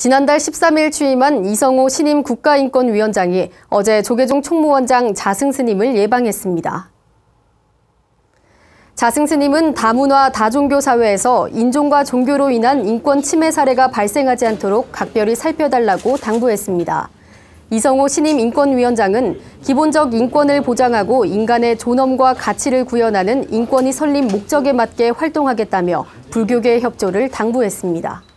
지난달 13일 취임한 이성호 신임 국가인권위원장이 어제 조계종 총무원장 자승 스님을 예방했습니다. 자승 스님은 다문화 다종교 사회에서 인종과 종교로 인한 인권 침해 사례가 발생하지 않도록 각별히 살펴달라고 당부했습니다. 이성호 신임 인권위원장은 기본적 인권을 보장하고 인간의 존엄과 가치를 구현하는 인권이 설립 목적에 맞게 활동하겠다며 불교계 협조를 당부했습니다.